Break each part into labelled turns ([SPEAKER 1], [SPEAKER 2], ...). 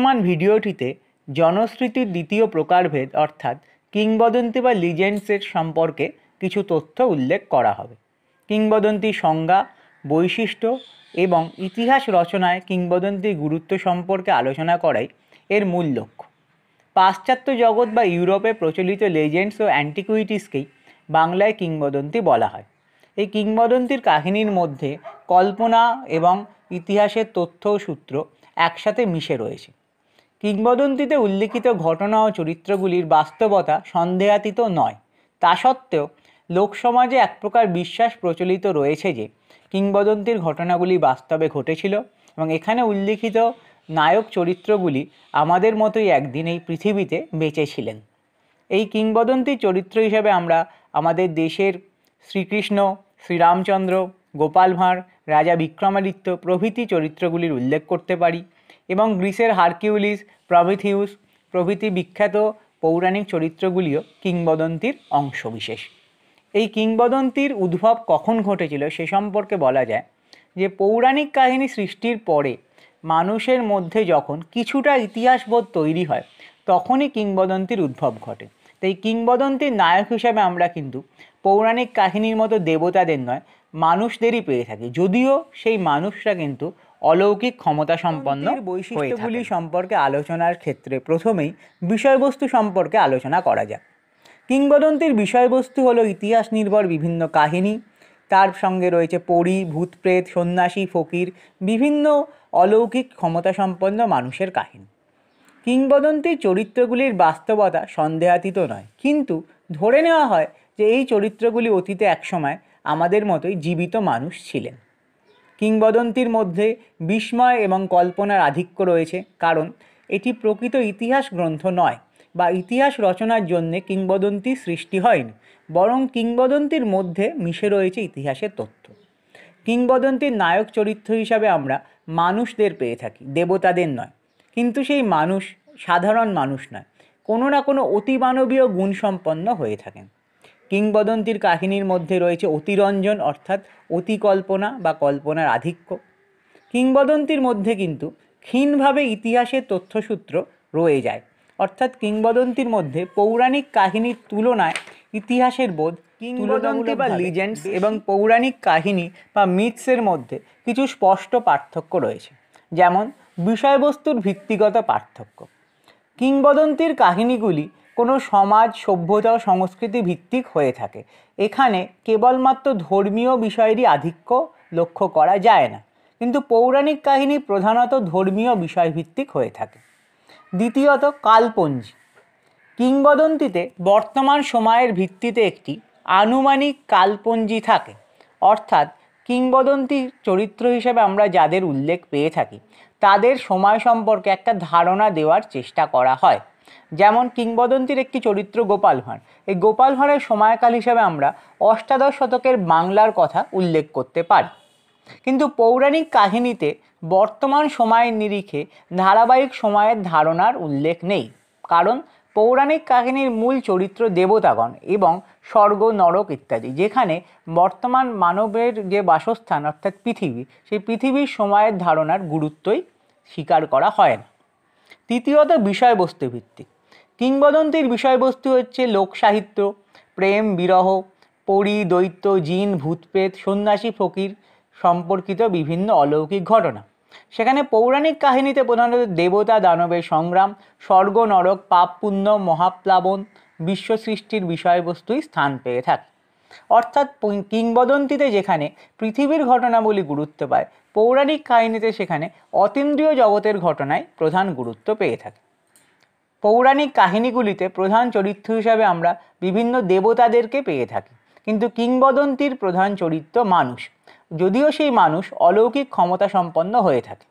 [SPEAKER 1] বর্তমান ভিডিওটিতে জনশ্রুতির দ্বিতীয় প্রকারভেদ অর্থাৎ কিংবদন্তি বা লিজেন্ডসের সম্পর্কে কিছু তথ্য উল্লেখ করা হবে কিংবদন্তি সংজ্ঞা বৈশিষ্ট্য এবং ইতিহাস রচনায় কিংবদন্তির গুরুত্ব সম্পর্কে আলোচনা করাই এর মূল লক্ষ্য পাশ্চাত্য জগৎ বা ইউরোপে প্রচলিত লেজেন্ডস ও অ্যান্টিকুইটিসকেই বাংলায় কিংবদন্তি বলা হয় এই কিংবদন্তির কাহিনীর মধ্যে কল্পনা এবং ইতিহাসের তথ্য সূত্র একসাথে মিশে রয়েছে কিংবদন্তিতে উল্লিখিত ঘটনা ও চরিত্রগুলির বাস্তবতা সন্দেহাতীত নয় তা সত্ত্বেও লোকসমাজে এক প্রকার বিশ্বাস প্রচলিত রয়েছে যে কিংবদন্তির ঘটনাগুলি বাস্তবে ঘটেছিল এবং এখানে উল্লিখিত নায়ক চরিত্রগুলি আমাদের মতোই একদিন এই পৃথিবীতে বেঁচেছিলেন এই কিংবদন্তি চরিত্র হিসেবে আমরা আমাদের দেশের শ্রীকৃষ্ণ শ্রীরামচন্দ্র গোপাল ভাঁড় রাজা বিক্রমাদিত্য প্রভৃতি চরিত্রগুলির উল্লেখ করতে পারি এবং গ্রিসের হারকিউলিস প্রভিথিউস প্রভৃতি বিখ্যাত পৌরাণিক চরিত্রগুলিও কিংবদন্তির অংশবিশেষ এই কিংবদন্তির উদ্ভব কখন ঘটেছিল সে সম্পর্কে বলা যায় যে পৌরাণিক কাহিনী সৃষ্টির পরে মানুষের মধ্যে যখন কিছুটা ইতিহাসবোধ তৈরি হয় তখনই কিংবদন্তির উদ্ভব ঘটে তাই কিংবদন্তির নায়ক হিসাবে আমরা কিন্তু পৌরাণিক কাহিনীর মতো দেবতাদের নয় মানুষদেরই পেয়ে থাকি যদিও সেই মানুষরা কিন্তু অলৌকিক ক্ষমতা সম্পন্ন বৈশিষ্ট্যগুলি সম্পর্কে আলোচনার ক্ষেত্রে প্রথমেই বিষয়বস্তু সম্পর্কে আলোচনা করা যাক কিংবদন্তির বিষয়বস্তু হলো ইতিহাস নির্ভর বিভিন্ন কাহিনী তার সঙ্গে রয়েছে পরী ভূতপ্রেত সন্ন্যাসী ফকির বিভিন্ন অলৌকিক ক্ষমতা সম্পন্ন মানুষের কাহিনী কিংবদন্তির চরিত্রগুলির বাস্তবতা সন্দেহাতীত নয় কিন্তু ধরে নেওয়া হয় যে এই চরিত্রগুলি অতীতে একসময় আমাদের মতোই জীবিত মানুষ ছিলেন কিংবদন্তির মধ্যে বিস্ময় এবং কল্পনার আধিক্য রয়েছে কারণ এটি প্রকৃত ইতিহাস গ্রন্থ নয় বা ইতিহাস রচনার জন্যে কিংবদন্তি সৃষ্টি হয়নি বরং কিংবদন্তির মধ্যে মিশে রয়েছে ইতিহাসের তথ্য কিংবদন্তির নায়ক চরিত্র হিসাবে আমরা মানুষদের পেয়ে থাকি দেবতাদের নয় কিন্তু সেই মানুষ সাধারণ মানুষ নয় কোনো না কোনো অতিমানবীয় গুণসম্পন্ন হয়ে থাকেন কিংবদন্তির কাহিনীর মধ্যে রয়েছে অতিরঞ্জন অর্থাৎ অতিকল্পনা বা কল্পনার আধিক্য কিংবদন্তির মধ্যে কিন্তু ক্ষীণভাবে ইতিহাসের তথ্যসূত্র রয়ে যায় অর্থাৎ কিংবদন্তির মধ্যে পৌরাণিক কাহিনীর তুলনায় ইতিহাসের বোধ কিংবদন্তি বা লিজেন্ডস এবং পৌরাণিক কাহিনী বা মিথসের মধ্যে কিছু স্পষ্ট পার্থক্য রয়েছে যেমন বিষয়বস্তুর ভিত্তিগত পার্থক্য কিংবদন্তির কাহিনীগুলি কোনো সমাজ সভ্যতা ও সংস্কৃতি ভিত্তিক হয়ে থাকে এখানে কেবলমাত্র ধর্মীয় বিষয়েরই আধিক্য লক্ষ্য করা যায় না কিন্তু পৌরাণিক কাহিনী প্রধানত ধর্মীয় বিষয়ভিত্তিক হয়ে থাকে দ্বিতীয়ত কালপঞ্জি কিংবদন্তিতে বর্তমান সময়ের ভিত্তিতে একটি আনুমানিক কালপঞ্জি থাকে অর্থাৎ কিংবদন্তি চরিত্র হিসেবে আমরা যাদের উল্লেখ পেয়ে থাকি তাদের সময় সম্পর্কে একটা ধারণা দেওয়ার চেষ্টা করা হয় যেমন কিংবদন্তির একটি চরিত্র গোপাল ভাঁড় এই গোপাল ভাঁড়ের সময়কাল হিসাবে আমরা অষ্টাদশ শতকের বাংলার কথা উল্লেখ করতে পারি কিন্তু পৌরাণিক কাহিনীতে বর্তমান সময়ের নিরিখে ধারাবাহিক সময়ের ধারণার উল্লেখ নেই কারণ পৌরাণিক কাহিনীর মূল চরিত্র দেবতাগণ এবং স্বর্গ নরক ইত্যাদি যেখানে বর্তমান মানবের যে বাসস্থান অর্থাৎ পৃথিবী সেই পৃথিবীর সময়ের ধারণার গুরুত্বই স্বীকার করা হয় না তৃতীয়ত বিষয়বস্তু ভিত্তিক কিংবদন্তির বিষয়বস্তু হচ্ছে লোকসাহিত্য প্রেম বিরহ পরি দৈত্য জিন ভূতপ্রেত সন্ন্যাসী ফকির সম্পর্কিত বিভিন্ন অলৌকিক ঘটনা সেখানে পৌরাণিক কাহিনীতে প্রধানত দেবতা দানবের সংগ্রাম স্বর্গ নরক পাপ পুণ্য মহাপ্লাবন বিশ্ব সৃষ্টির বিষয়বস্তুই স্থান পেয়ে থাকে অর্থাৎ কিংবদন্তিতে যেখানে পৃথিবীর ঘটনাবলী গুরুত্ব পায় পৌরাণিক কাহিনীতে সেখানে অতীন্দ্রিয় জগতের ঘটনায় প্রধান গুরুত্ব পেয়ে থাকে পৌরাণিক কাহিনীগুলিতে প্রধান চরিত্র হিসাবে আমরা বিভিন্ন দেবতাদেরকে পেয়ে থাকি কিন্তু কিংবদন্তির প্রধান চরিত্র মানুষ যদিও সেই মানুষ অলৌকিক ক্ষমতা সম্পন্ন হয়ে থাকে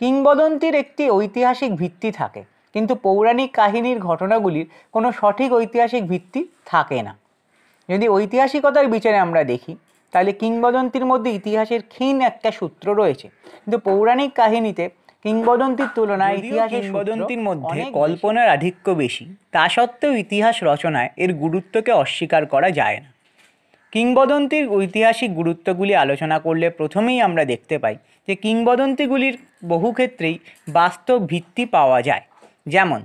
[SPEAKER 1] কিংবদন্তির একটি ঐতিহাসিক ভিত্তি থাকে কিন্তু পৌরাণিক কাহিনীর ঘটনাগুলির কোনো সঠিক ঐতিহাসিক ভিত্তি থাকে না যদি ঐতিহাসিকতার বিচারে আমরা দেখি তাহলে কিংবদন্তির মধ্যে ইতিহাসের ক্ষীণ একটা সূত্র রয়েছে কিন্তু পৌরাণিক কাহিনীতে কিংবদন্তির তুলনায় ইতিহাসের কিংবদন্তির মধ্যে কল্পনার আধিক্য বেশি তা সত্ত্বেও ইতিহাস রচনায় এর গুরুত্বকে অস্বীকার করা যায় না কিংবদন্তির ঐতিহাসিক গুরুত্বগুলি আলোচনা করলে প্রথমেই আমরা দেখতে পাই যে কিংবদন্তিগুলির বহু ক্ষেত্রেই বাস্তব ভিত্তি পাওয়া যায় যেমন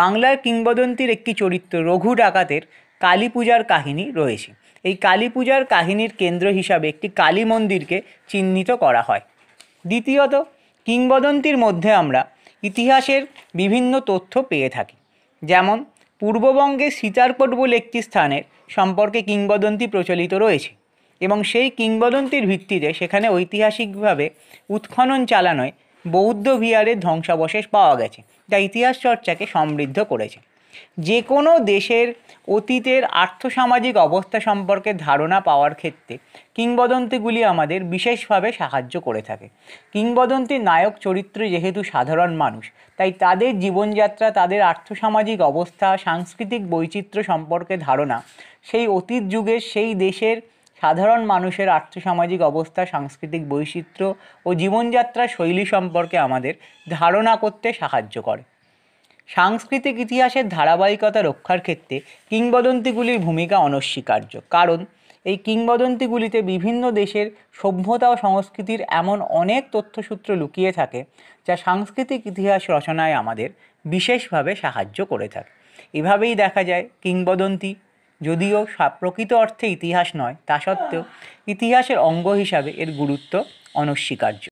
[SPEAKER 1] বাংলার কিংবদন্তির একটি চরিত্র রঘু ডাকাতের কালী পূজার কাহিনী রয়েছে এই কালী পূজার কাহিনীর কেন্দ্র হিসাবে একটি কালী মন্দিরকে চিহ্নিত করা হয় দ্বিতীয়ত কিংবদন্তির মধ্যে আমরা ইতিহাসের বিভিন্ন তথ্য পেয়ে থাকি যেমন পূর্ববঙ্গে সীতারকোট বলে একটি স্থানের সম্পর্কে কিংবদন্তি প্রচলিত রয়েছে এবং সেই কিংবদন্তির ভিত্তিতে সেখানে ঐতিহাসিকভাবে উৎখনন চালানোয় বৌদ্ধ বিহারের ধ্বংসাবশেষ পাওয়া গেছে যা ইতিহাস চর্চাকে সমৃদ্ধ করেছে যে কোনো দেশের অতীতের আর্থসামাজিক অবস্থা সম্পর্কে ধারণা পাওয়ার ক্ষেত্রে কিংবদন্তিগুলি আমাদের বিশেষভাবে সাহায্য করে থাকে কিংবদন্তি নায়ক চরিত্র যেহেতু সাধারণ মানুষ তাই তাদের জীবনযাত্রা তাদের আর্থসামাজিক অবস্থা সাংস্কৃতিক বৈচিত্র্য সম্পর্কে ধারণা সেই অতীত যুগের সেই দেশের সাধারণ মানুষের আর্থসামাজিক অবস্থা সাংস্কৃতিক বৈচিত্র্য ও জীবনযাত্রা শৈলী সম্পর্কে আমাদের ধারণা করতে সাহায্য করে সাংস্কৃতিক ইতিহাসের ধারাবাহিকতা রক্ষার ক্ষেত্রে কিংবদন্তিগুলির ভূমিকা অনস্বীকার্য কারণ এই কিংবদন্তিগুলিতে বিভিন্ন দেশের সভ্যতা ও সংস্কৃতির এমন অনেক তথ্যসূত্র লুকিয়ে থাকে যা সাংস্কৃতিক ইতিহাস রচনায় আমাদের বিশেষভাবে সাহায্য করে থাকে এভাবেই দেখা যায় কিংবদন্তি যদিও প্রকৃত অর্থে ইতিহাস নয় তা সত্ত্বেও ইতিহাসের অঙ্গ হিসাবে এর গুরুত্ব অনস্বীকার্য